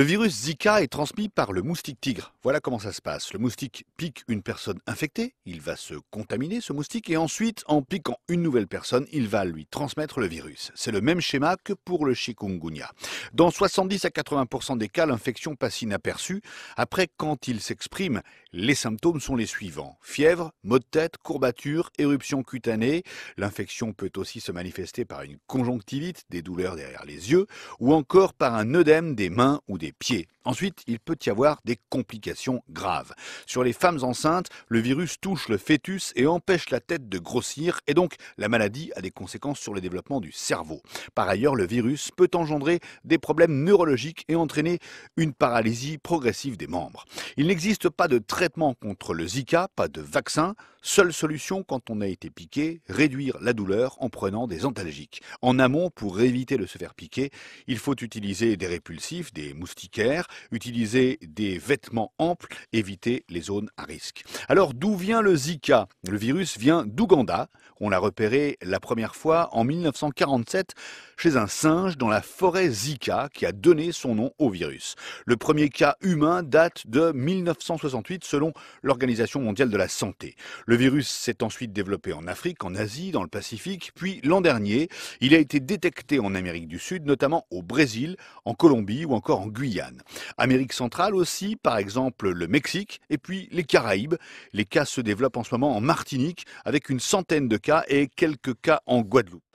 Le virus Zika est transmis par le moustique tigre. Voilà comment ça se passe. Le moustique pique une personne infectée, il va se contaminer ce moustique et ensuite, en piquant une nouvelle personne, il va lui transmettre le virus. C'est le même schéma que pour le chikungunya. Dans 70 à 80% des cas, l'infection passe inaperçue. Après, quand il s'exprime, les symptômes sont les suivants. Fièvre, maux de tête, courbature, éruption cutanée. L'infection peut aussi se manifester par une conjonctivite, des douleurs derrière les yeux, ou encore par un œdème des mains ou des ποιοι. Ensuite, il peut y avoir des complications graves. Sur les femmes enceintes, le virus touche le fœtus et empêche la tête de grossir et donc la maladie a des conséquences sur le développement du cerveau. Par ailleurs, le virus peut engendrer des problèmes neurologiques et entraîner une paralysie progressive des membres. Il n'existe pas de traitement contre le Zika, pas de vaccin. Seule solution quand on a été piqué, réduire la douleur en prenant des antalgiques. En amont, pour éviter de se faire piquer, il faut utiliser des répulsifs, des moustiquaires, utiliser des vêtements amples, éviter les zones à risque. Alors d'où vient le Zika Le virus vient d'Ouganda. On l'a repéré la première fois en 1947 chez un singe dans la forêt Zika qui a donné son nom au virus. Le premier cas humain date de 1968 selon l'Organisation mondiale de la santé. Le virus s'est ensuite développé en Afrique, en Asie, dans le Pacifique, puis l'an dernier, il a été détecté en Amérique du Sud, notamment au Brésil, en Colombie ou encore en Guyane. Amérique centrale aussi, par exemple le Mexique et puis les Caraïbes. Les cas se développent en ce moment en Martinique avec une centaine de cas et quelques cas en Guadeloupe.